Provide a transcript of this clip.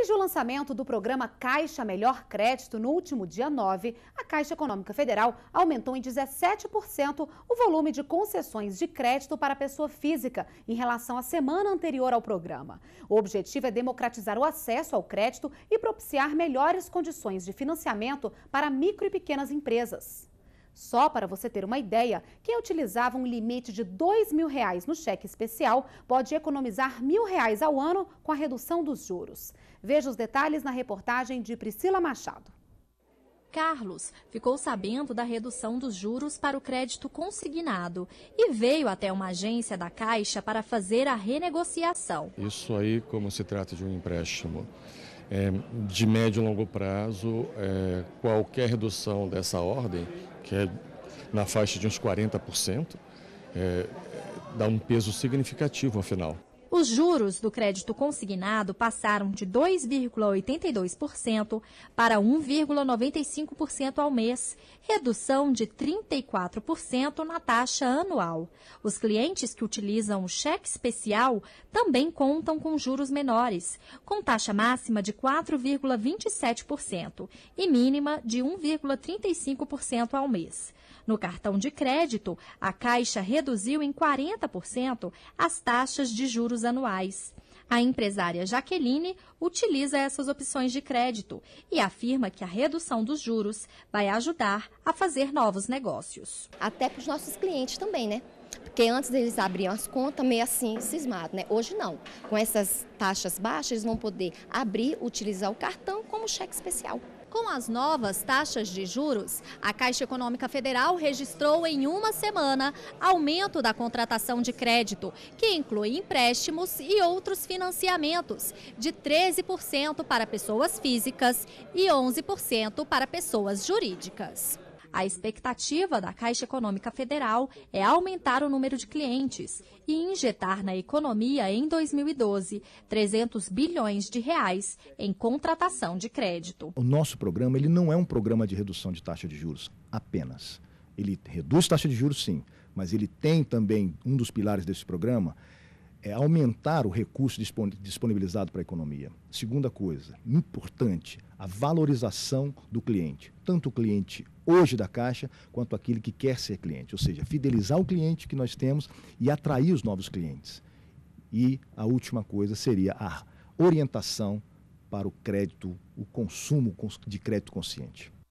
Desde o lançamento do programa Caixa Melhor Crédito no último dia 9, a Caixa Econômica Federal aumentou em 17% o volume de concessões de crédito para a pessoa física em relação à semana anterior ao programa. O objetivo é democratizar o acesso ao crédito e propiciar melhores condições de financiamento para micro e pequenas empresas. Só para você ter uma ideia, quem utilizava um limite de R$ 2 mil reais no cheque especial pode economizar mil reais ao ano com a redução dos juros. Veja os detalhes na reportagem de Priscila Machado. Carlos ficou sabendo da redução dos juros para o crédito consignado e veio até uma agência da Caixa para fazer a renegociação. Isso aí, como se trata de um empréstimo é, de médio e longo prazo, é, qualquer redução dessa ordem, que é na faixa de uns 40%, é, dá um peso significativo afinal os juros do crédito consignado passaram de 2,82% para 1,95% ao mês, redução de 34% na taxa anual. Os clientes que utilizam o cheque especial também contam com juros menores, com taxa máxima de 4,27% e mínima de 1,35% ao mês. No cartão de crédito, a Caixa reduziu em 40% as taxas de juros juros anuais. A empresária Jaqueline utiliza essas opções de crédito e afirma que a redução dos juros vai ajudar a fazer novos negócios. Até para os nossos clientes também, né? Porque antes eles abriam as contas meio assim cismado, né? Hoje não. Com essas taxas baixas, eles vão poder abrir, utilizar o cartão como cheque especial. Com as novas taxas de juros, a Caixa Econômica Federal registrou em uma semana aumento da contratação de crédito, que inclui empréstimos e outros financiamentos, de 13% para pessoas físicas e 11% para pessoas jurídicas. A expectativa da Caixa Econômica Federal é aumentar o número de clientes e injetar na economia em 2012 300 bilhões de reais em contratação de crédito. O nosso programa ele não é um programa de redução de taxa de juros apenas. Ele reduz taxa de juros sim, mas ele tem também um dos pilares desse programa é aumentar o recurso disponibilizado para a economia. Segunda coisa, importante, a valorização do cliente. Tanto o cliente hoje da Caixa quanto aquele que quer ser cliente. Ou seja, fidelizar o cliente que nós temos e atrair os novos clientes. E a última coisa seria a orientação para o crédito, o consumo de crédito consciente.